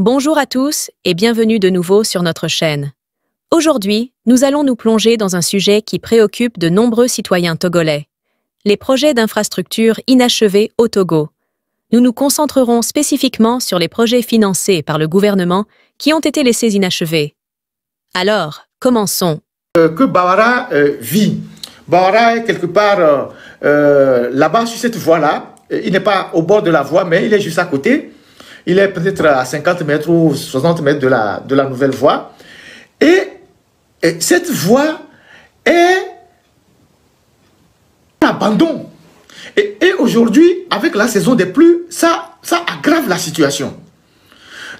Bonjour à tous et bienvenue de nouveau sur notre chaîne. Aujourd'hui, nous allons nous plonger dans un sujet qui préoccupe de nombreux citoyens togolais, les projets d'infrastructures inachevés au Togo. Nous nous concentrerons spécifiquement sur les projets financés par le gouvernement qui ont été laissés inachevés. Alors, commençons. Euh, que Bawara euh, vit. Bawara est quelque part euh, là-bas sur cette voie-là. Il n'est pas au bord de la voie, mais il est juste à côté. Il est peut-être à 50 mètres ou 60 mètres de la, de la nouvelle voie. Et, cette voie est abandon. Et, et aujourd'hui, avec la saison des pluies, ça, ça aggrave la situation.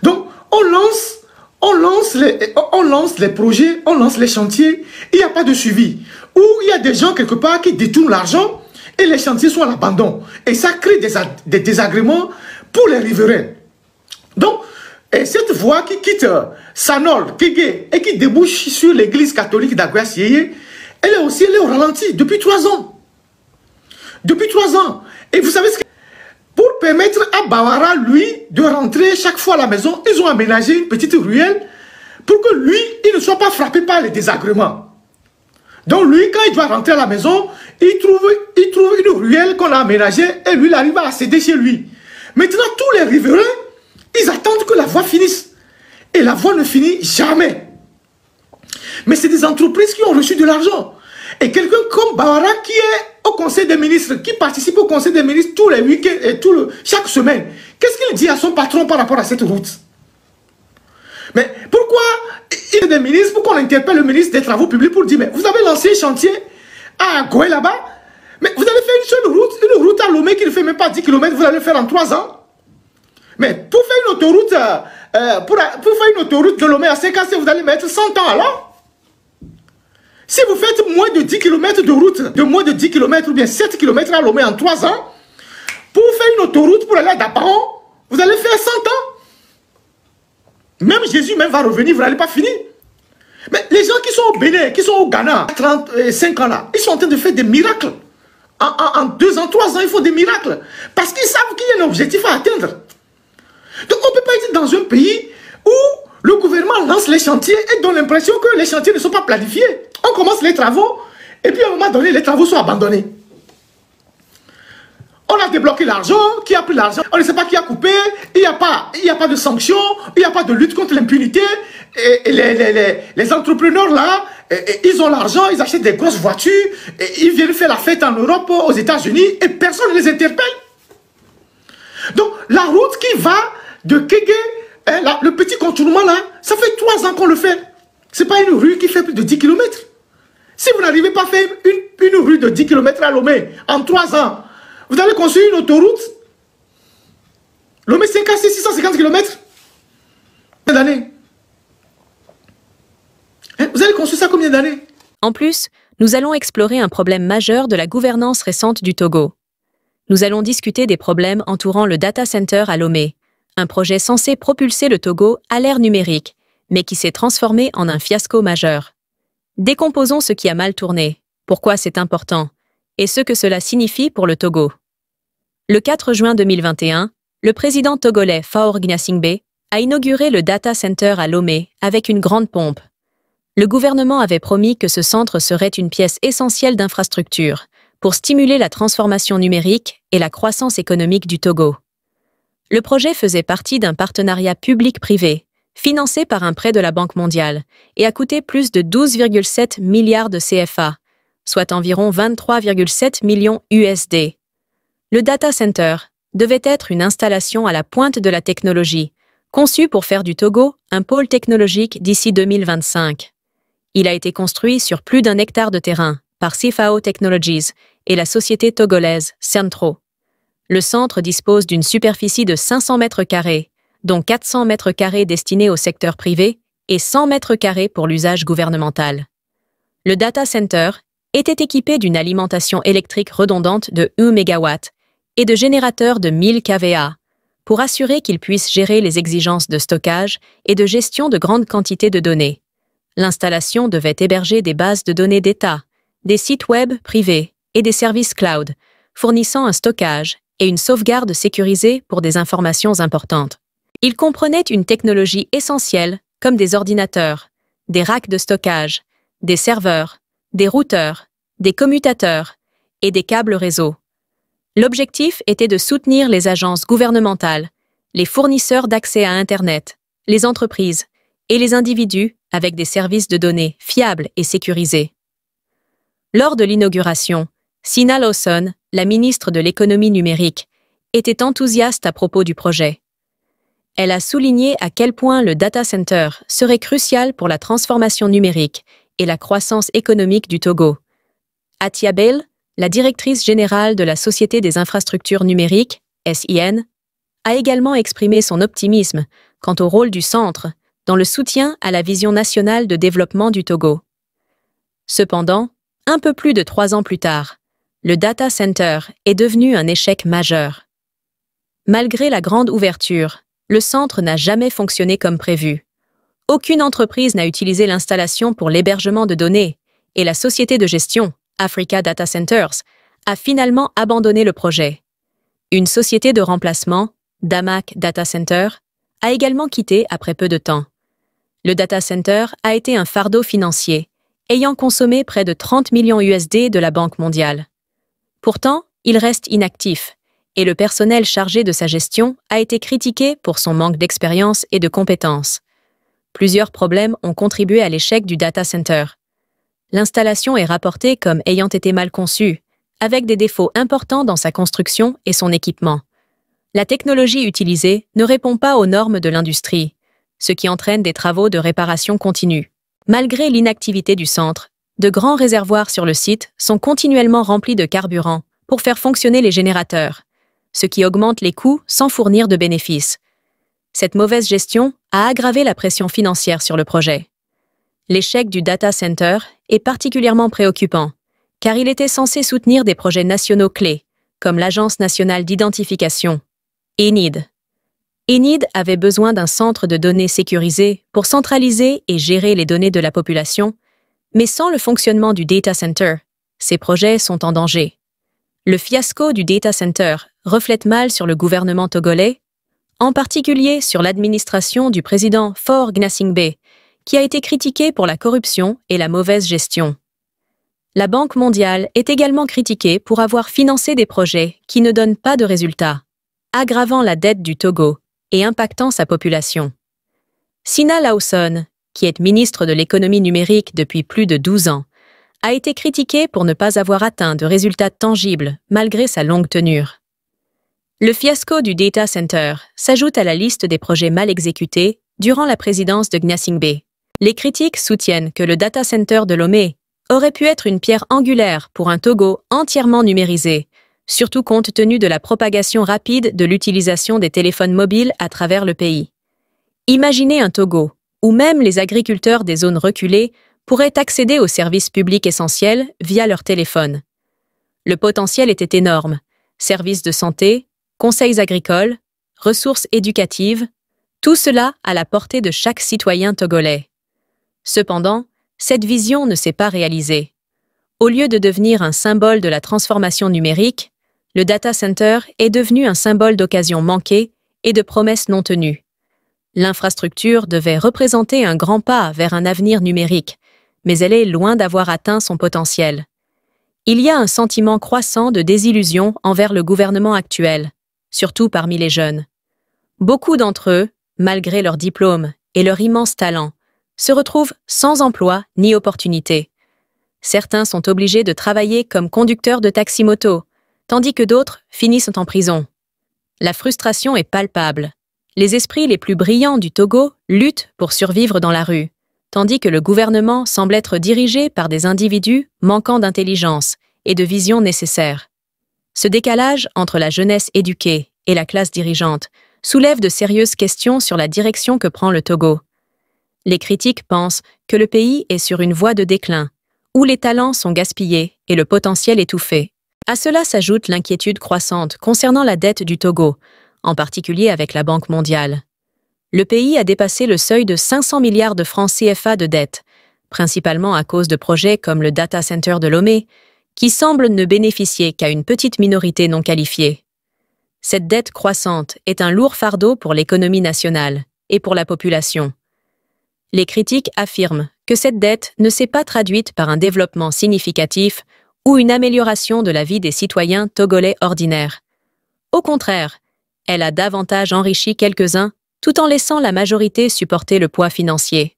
Donc, on lance, on lance, les, on lance les projets, on lance les chantiers, il n'y a pas de suivi. Ou il y a des gens quelque part qui détournent l'argent et les chantiers sont à l'abandon. Et ça crée des, des désagréments pour les riverains. Donc, cette voie qui quitte euh, Sanol, Kégué, et qui débouche sur l'église catholique d'Aguas elle est aussi au ralenti depuis trois ans. Depuis trois ans. Et vous savez ce que... Pour permettre à Bawara, lui, de rentrer chaque fois à la maison, ils ont aménagé une petite ruelle pour que lui, il ne soit pas frappé par les désagréments. Donc lui, quand il doit rentrer à la maison, il trouve, il trouve une ruelle qu'on a aménagée et lui, il arrive à céder chez lui. Maintenant, tous les riverains ils attendent que la voie finisse. Et la voie ne finit jamais. Mais c'est des entreprises qui ont reçu de l'argent. Et quelqu'un comme Bawara qui est au Conseil des ministres, qui participe au Conseil des ministres tous les week-ends et tout le, chaque semaine, qu'est-ce qu'il dit à son patron par rapport à cette route Mais pourquoi il est des ministres, pourquoi on interpelle le ministre des Travaux publics pour dire, mais vous avez lancé un chantier à Goé là-bas, mais vous allez faire une seule route, une route à Lomé qui ne fait même pas 10 km, vous allez le faire en 3 ans mais pour faire une autoroute, euh, euh, pour, faire une autoroute de Lomé à ans, vous allez mettre 100 ans alors Si vous faites moins de 10 km de route, de moins de 10 km ou bien 7 km à Lomé en 3 ans, pour faire une autoroute pour aller à Daparon, vous allez faire 100 ans. Même Jésus même va revenir, vous n'allez pas finir. Mais les gens qui sont au Bénin, qui sont au Ghana, 35 euh, ans là, ils sont en train de faire des miracles. En, 2 deux ans, 3 ans, il faut des miracles. Parce qu'ils savent qu'il y a un objectif à atteindre. Donc on ne peut pas être dans un pays où le gouvernement lance les chantiers et donne l'impression que les chantiers ne sont pas planifiés. On commence les travaux et puis à un moment donné, les travaux sont abandonnés. On a débloqué l'argent, qui a pris l'argent, on ne sait pas qui a coupé, il n'y a, pas, a pas de sanctions, il n'y a pas de lutte contre l'impunité. Et, les, entrepreneurs là, ils ont l'argent, ils achètent des grosses voitures, ils viennent faire la fête en Europe, aux États-Unis, et personne ne les interpelle. Donc, la route qui va de Kégué, hein, le petit contournement là, ça fait trois ans qu'on le fait. C'est pas une rue qui fait plus de 10 km. Si vous n'arrivez pas à faire une, rue de 10 km à Lomé en trois ans, vous allez construire une autoroute. Lomé 5 650 km. Combien d'années hein, Vous allez construire ça combien d'années En plus, nous allons explorer un problème majeur de la gouvernance récente du Togo nous allons discuter des problèmes entourant le data center à Lomé, un projet censé propulser le Togo à l'ère numérique, mais qui s'est transformé en un fiasco majeur. Décomposons ce qui a mal tourné, pourquoi c'est important, et ce que cela signifie pour le Togo. Le 4 juin 2021, le président togolais Faor Gnassingbé a inauguré le data center à Lomé avec une grande pompe. Le gouvernement avait promis que ce centre serait une pièce essentielle d'infrastructure, pour stimuler la transformation numérique et la croissance économique du Togo. Le projet faisait partie d'un partenariat public-privé, financé par un prêt de la Banque mondiale, et a coûté plus de 12,7 milliards de CFA, soit environ 23,7 millions USD. Le data center devait être une installation à la pointe de la technologie, conçue pour faire du Togo un pôle technologique d'ici 2025. Il a été construit sur plus d'un hectare de terrain par CFAO Technologies et la société togolaise Centro. Le centre dispose d'une superficie de 500 m carrés, dont 400 m carrés destinés au secteur privé et 100 m carrés pour l'usage gouvernemental. Le data center était équipé d'une alimentation électrique redondante de 1 MW et de générateurs de 1000 kVA pour assurer qu'il puisse gérer les exigences de stockage et de gestion de grandes quantités de données. L'installation devait héberger des bases de données d'État, des sites web privés, et des services cloud, fournissant un stockage et une sauvegarde sécurisée pour des informations importantes. Il comprenait une technologie essentielle comme des ordinateurs, des racks de stockage, des serveurs, des routeurs, des commutateurs et des câbles réseau. L'objectif était de soutenir les agences gouvernementales, les fournisseurs d'accès à Internet, les entreprises et les individus avec des services de données fiables et sécurisés. Lors de l'inauguration, Sina Lawson, la ministre de l'économie numérique, était enthousiaste à propos du projet. Elle a souligné à quel point le data center serait crucial pour la transformation numérique et la croissance économique du Togo. Atia Bale, la directrice générale de la Société des infrastructures numériques, SIN, a également exprimé son optimisme quant au rôle du centre dans le soutien à la vision nationale de développement du Togo. Cependant, un peu plus de trois ans plus tard, le data center est devenu un échec majeur. Malgré la grande ouverture, le centre n'a jamais fonctionné comme prévu. Aucune entreprise n'a utilisé l'installation pour l'hébergement de données, et la société de gestion, Africa Data Centers, a finalement abandonné le projet. Une société de remplacement, Damac Data Center, a également quitté après peu de temps. Le data center a été un fardeau financier, ayant consommé près de 30 millions USD de la Banque mondiale. Pourtant, il reste inactif, et le personnel chargé de sa gestion a été critiqué pour son manque d'expérience et de compétences. Plusieurs problèmes ont contribué à l'échec du data center. L'installation est rapportée comme ayant été mal conçue, avec des défauts importants dans sa construction et son équipement. La technologie utilisée ne répond pas aux normes de l'industrie, ce qui entraîne des travaux de réparation continue. Malgré l'inactivité du centre, de grands réservoirs sur le site sont continuellement remplis de carburant pour faire fonctionner les générateurs, ce qui augmente les coûts sans fournir de bénéfices. Cette mauvaise gestion a aggravé la pression financière sur le projet. L'échec du data center est particulièrement préoccupant, car il était censé soutenir des projets nationaux clés, comme l'Agence nationale d'identification, ENID. ENID avait besoin d'un centre de données sécurisé pour centraliser et gérer les données de la population, mais sans le fonctionnement du data center, ces projets sont en danger. Le fiasco du data center reflète mal sur le gouvernement togolais, en particulier sur l'administration du président Faure Gnassingbé, qui a été critiqué pour la corruption et la mauvaise gestion. La Banque mondiale est également critiquée pour avoir financé des projets qui ne donnent pas de résultats, aggravant la dette du Togo et impactant sa population. Sina Lawson, qui est ministre de l'économie numérique depuis plus de 12 ans, a été critiqué pour ne pas avoir atteint de résultats tangibles malgré sa longue tenure. Le fiasco du data center s'ajoute à la liste des projets mal exécutés durant la présidence de Gnassingbé. Les critiques soutiennent que le data center de Lomé aurait pu être une pierre angulaire pour un Togo entièrement numérisé, surtout compte tenu de la propagation rapide de l'utilisation des téléphones mobiles à travers le pays. Imaginez un Togo ou même les agriculteurs des zones reculées pourraient accéder aux services publics essentiels via leur téléphone. Le potentiel était énorme. Services de santé, conseils agricoles, ressources éducatives, tout cela à la portée de chaque citoyen togolais. Cependant, cette vision ne s'est pas réalisée. Au lieu de devenir un symbole de la transformation numérique, le data center est devenu un symbole d'occasion manquée et de promesses non tenues l'infrastructure devait représenter un grand pas vers un avenir numérique, mais elle est loin d'avoir atteint son potentiel. Il y a un sentiment croissant de désillusion envers le gouvernement actuel, surtout parmi les jeunes. Beaucoup d'entre eux, malgré leurs diplômes et leur immense talent, se retrouvent sans emploi ni opportunité. Certains sont obligés de travailler comme conducteurs de taxi-moto, tandis que d'autres finissent en prison. La frustration est palpable, les esprits les plus brillants du Togo luttent pour survivre dans la rue, tandis que le gouvernement semble être dirigé par des individus manquant d'intelligence et de vision nécessaires. Ce décalage entre la jeunesse éduquée et la classe dirigeante soulève de sérieuses questions sur la direction que prend le Togo. Les critiques pensent que le pays est sur une voie de déclin, où les talents sont gaspillés et le potentiel étouffé. À cela s'ajoute l'inquiétude croissante concernant la dette du Togo, en particulier avec la Banque mondiale. Le pays a dépassé le seuil de 500 milliards de francs CFA de dette, principalement à cause de projets comme le data center de Lomé, qui semble ne bénéficier qu'à une petite minorité non qualifiée. Cette dette croissante est un lourd fardeau pour l'économie nationale et pour la population. Les critiques affirment que cette dette ne s'est pas traduite par un développement significatif ou une amélioration de la vie des citoyens togolais ordinaires. Au contraire, elle a davantage enrichi quelques-uns tout en laissant la majorité supporter le poids financier.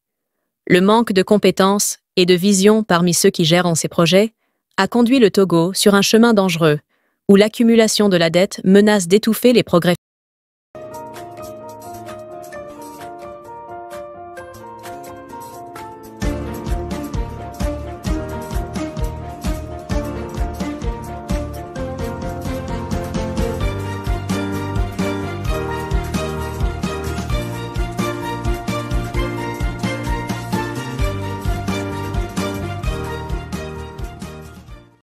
Le manque de compétences et de vision parmi ceux qui gèrent ces projets a conduit le Togo sur un chemin dangereux, où l'accumulation de la dette menace d'étouffer les progrès